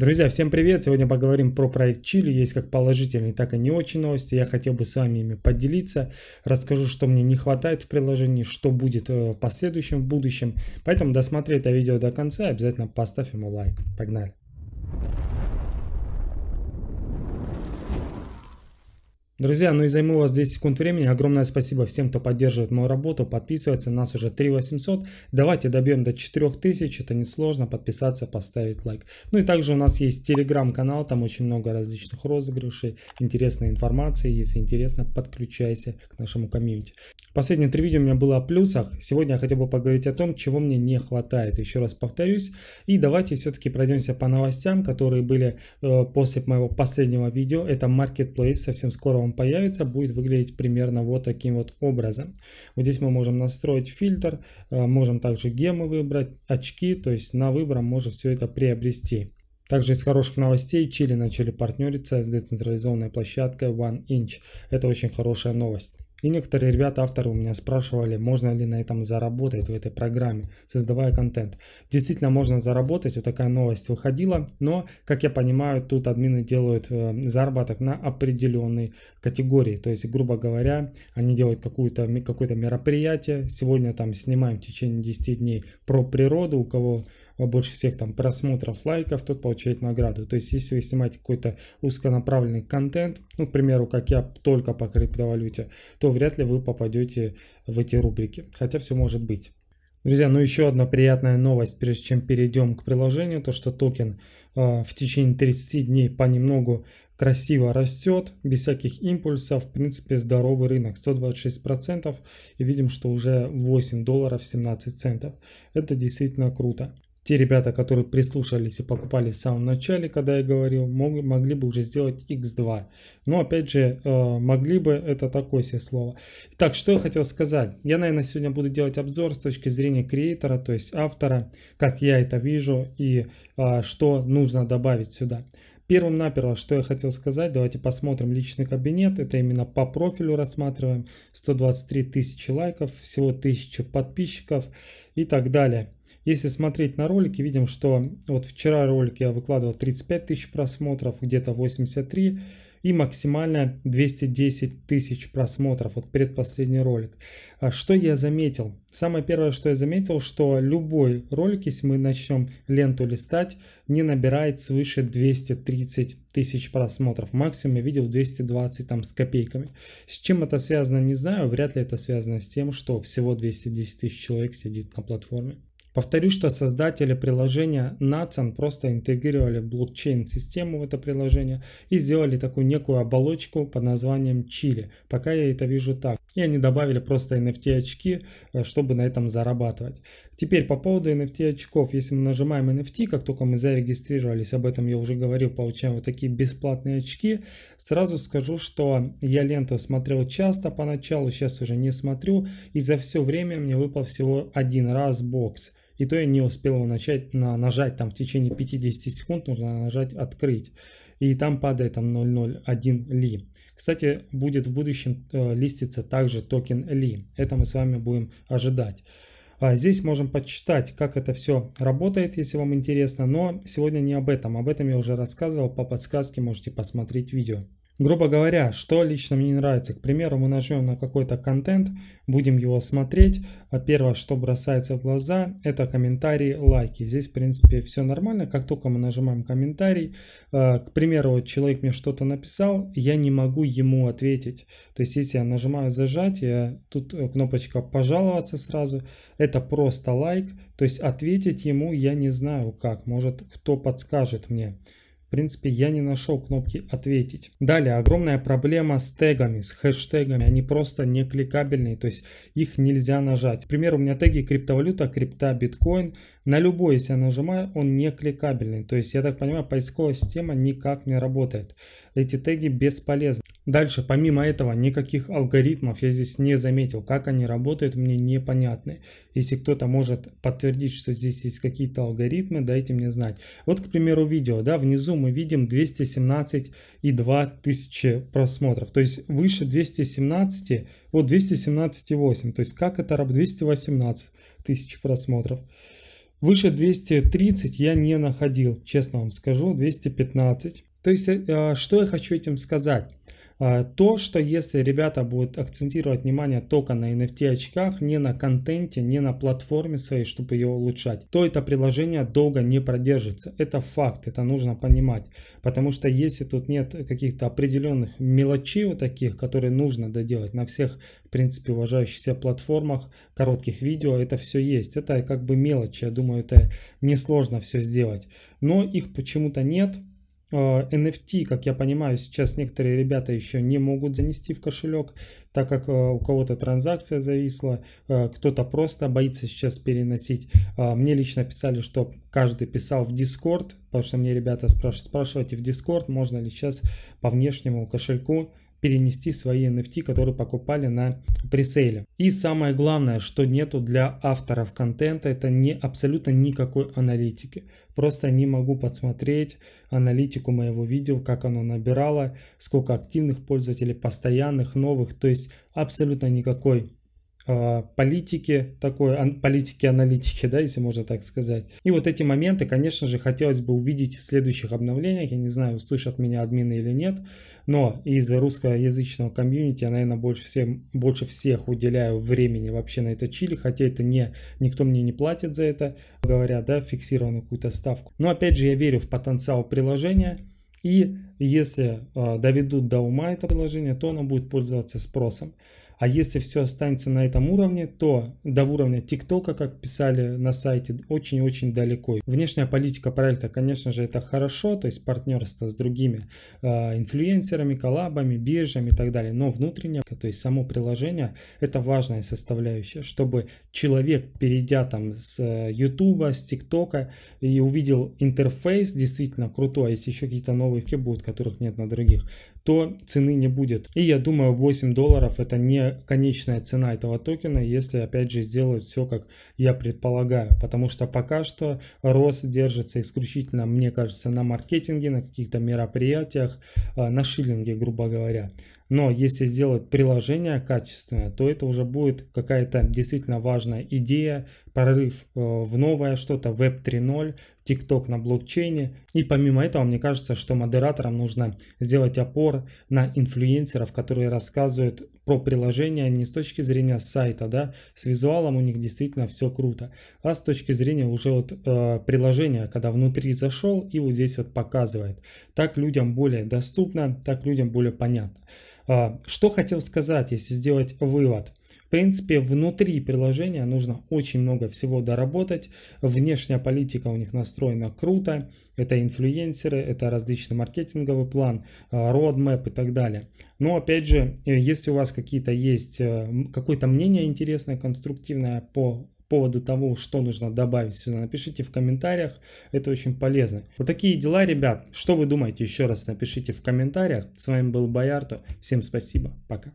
Друзья, всем привет! Сегодня поговорим про проект Чили. Есть как положительные, так и не очень новости. Я хотел бы с вами ими поделиться. Расскажу, что мне не хватает в приложении, что будет э, в последующем, в будущем. Поэтому досмотри это видео до конца и обязательно поставь ему лайк. Погнали! Друзья, ну и займу у вас 10 секунд времени. Огромное спасибо всем, кто поддерживает мою работу. Подписывается, нас уже 3800. Давайте добьем до 4000, это несложно. Подписаться, поставить лайк. Ну и также у нас есть телеграм-канал, там очень много различных розыгрышей, интересной информации. Если интересно, подключайся к нашему комьюнити. Последние три видео у меня было о плюсах. Сегодня я хотел бы поговорить о том, чего мне не хватает. Еще раз повторюсь. И давайте все-таки пройдемся по новостям, которые были э, после моего последнего видео. Это Marketplace, совсем скоро он он появится, будет выглядеть примерно вот таким вот образом. Вот здесь мы можем настроить фильтр, э, можем также гемы выбрать, очки, то есть на выбор можем все это приобрести. Также из хороших новостей Чили начали партнериться с децентрализованной площадкой OneInch. Это очень хорошая новость. И некоторые ребята, авторы у меня спрашивали, можно ли на этом заработать в этой программе, создавая контент. Действительно, можно заработать, вот такая новость выходила, но, как я понимаю, тут админы делают э, заработок на определенной категории. То есть, грубо говоря, они делают какое-то какое мероприятие, сегодня там снимаем в течение 10 дней про природу, у кого а больше всех там просмотров, лайков, тот получает награду. То есть, если вы снимаете какой-то узконаправленный контент, ну, к примеру, как я только по криптовалюте, то вряд ли вы попадете в эти рубрики. Хотя все может быть. Друзья, ну еще одна приятная новость, прежде чем перейдем к приложению, то что токен э, в течение 30 дней понемногу красиво растет, без всяких импульсов, в принципе здоровый рынок, 126% и видим, что уже 8 долларов 17 центов. Это действительно круто те ребята, которые прислушались и покупали в самом начале, когда я говорил, мог, могли бы уже сделать x2. Но опять же, э, могли бы это такое себе слово. Так, что я хотел сказать. Я, наверное, сегодня буду делать обзор с точки зрения креатора, то есть автора, как я это вижу и э, что нужно добавить сюда. Первым наперво, что я хотел сказать, давайте посмотрим личный кабинет. Это именно по профилю рассматриваем. 123 тысячи лайков, всего 1000 подписчиков и так далее. Если смотреть на ролики, видим, что вот вчера ролик я выкладывал 35 тысяч просмотров, где-то 83 и максимально 210 тысяч просмотров, вот предпоследний ролик. А что я заметил? Самое первое, что я заметил, что любой ролик, если мы начнем ленту листать, не набирает свыше 230 тысяч просмотров. Максимум я видел 220 там с копейками. С чем это связано, не знаю. Вряд ли это связано с тем, что всего 210 тысяч человек сидит на платформе. Повторю, что создатели приложения Natsan просто интегрировали блокчейн-систему в это приложение и сделали такую некую оболочку под названием Chili. Пока я это вижу так. И они добавили просто NFT очки, э, чтобы на этом зарабатывать. Теперь по поводу NFT очков. Если мы нажимаем NFT, как только мы зарегистрировались, об этом я уже говорил, получаем вот такие бесплатные очки. Сразу скажу, что я ленту смотрел часто поначалу, сейчас уже не смотрю. И за все время мне выпал всего один раз бокс и то я не успел его начать на, нажать, там в течение 50 секунд нужно нажать «Открыть», и там падает там 001 ли. Кстати, будет в будущем э, листиться также токен ли, это мы с вами будем ожидать. А здесь можем почитать, как это все работает, если вам интересно, но сегодня не об этом, об этом я уже рассказывал, по подсказке можете посмотреть видео грубо говоря, что лично мне не нравится. К примеру, мы нажмем на какой-то контент, будем его смотреть. А первое, что бросается в глаза, это комментарии, лайки. Здесь, в принципе, все нормально. Как только мы нажимаем комментарий, э, к примеру, вот человек мне что-то написал, я не могу ему ответить. То есть, если я нажимаю зажать, я, тут э, кнопочка пожаловаться сразу, это просто лайк. То есть, ответить ему я не знаю как, может кто подскажет мне. В принципе, я не нашел кнопки «Ответить». Далее, огромная проблема с тегами, с хэштегами. Они просто не кликабельные, то есть их нельзя нажать. К примеру, у меня теги криптовалюта, крипта, биткоин. На любой, если я нажимаю, он не кликабельный. То есть, я так понимаю, поисковая система никак не работает. Эти теги бесполезны. Дальше, помимо этого, никаких алгоритмов я здесь не заметил. Как они работают, мне непонятно. Если кто-то может подтвердить, что здесь есть какие-то алгоритмы, дайте мне знать. Вот, к примеру, видео, да, внизу мы видим 217,2 тысячи просмотров. То есть выше 217, вот 217,8. То есть как это раб 218 тысяч просмотров. Выше 230 я не находил, честно вам скажу, 215. То есть, э, а, что я хочу этим сказать? А, то, что если ребята будут акцентировать внимание только на NFT очках, не на контенте, не на платформе своей, чтобы ее улучшать, то это приложение долго не продержится. Это факт, это нужно понимать. Потому что если тут нет каких-то определенных мелочей вот таких, которые нужно доделать на всех, в принципе, уважающихся платформах, коротких видео, это все есть. Это как бы мелочи, я думаю, это несложно все сделать. Но их почему-то нет. NFT, э, как я понимаю, сейчас некоторые ребята еще не могут занести в кошелек, так как э, у кого-то транзакция зависла, э, кто-то просто боится сейчас переносить. Мне лично писали, что каждый писал в Discord, потому что мне ребята спрашивают, спрашивайте в Discord, можно ли сейчас по внешнему кошельку перенести свои NFT, которые покупали на пресейле. И самое главное, что нету для авторов контента, это не абсолютно никакой аналитики. Просто не могу подсмотреть аналитику моего видео, как оно набирало, сколько активных пользователей, постоянных, новых. То есть абсолютно никакой а, политики такой, политики-аналитики, да, если можно так сказать. И вот эти моменты, конечно же, хотелось бы увидеть в следующих обновлениях. Я не знаю, услышат меня админы или нет, но из русскоязычного комьюнити я, наверное, больше, всем, больше всех уделяю времени вообще на это чили, хотя это не, никто мне не платит за это, говоря, да, фиксированную какую-то ставку. Но, опять же, я верю в потенциал приложения, и если э, доведут до ума это приложение, то оно будет пользоваться спросом. А если все останется на этом уровне, то до уровня ТикТока, как писали на сайте, очень-очень далеко. Внешняя политика проекта, конечно же, это хорошо, то есть партнерство с другими э, инфлюенсерами, коллабами, биржами и так далее. Но внутреннее, то есть само приложение, это важная составляющая, чтобы человек, перейдя там с YouTube, э, с ТикТока и увидел интерфейс действительно крутой, а если еще какие-то новые фи будут, которых нет на других, то цены не будет. И я думаю, 8 долларов это не конечная цена этого токена, если опять же сделают все, как я предполагаю. Потому что пока что рост держится исключительно, мне кажется, на маркетинге, на каких-то мероприятиях, э, на шиллинге, грубо говоря. Но если сделать приложение качественное, то это уже будет какая-то действительно важная идея, прорыв э, в новое что-то, Web 3.0, TikTok на блокчейне. И помимо этого, мне кажется, что модераторам нужно сделать опор на инфлюенсеров, которые рассказывают про приложение не с точки зрения сайта, да, с визуалом у них действительно все круто, а с точки зрения уже вот э, приложения, когда внутри зашел и вот здесь вот показывает. Так людям более доступно, так людям более понятно. А, что хотел сказать, если сделать вывод? В принципе, внутри приложения нужно очень много всего доработать. Внешняя политика у них настроена круто. Это инфлюенсеры, это различный маркетинговый план, а, roadmap и так далее. Но опять же, э, если у вас какие-то есть, э, какое-то мнение интересное, конструктивное по поводу того, что нужно добавить сюда, напишите в комментариях, это очень полезно. Вот такие дела, ребят. Что вы думаете, еще раз напишите в комментариях. С вами был Боярто, всем спасибо, пока.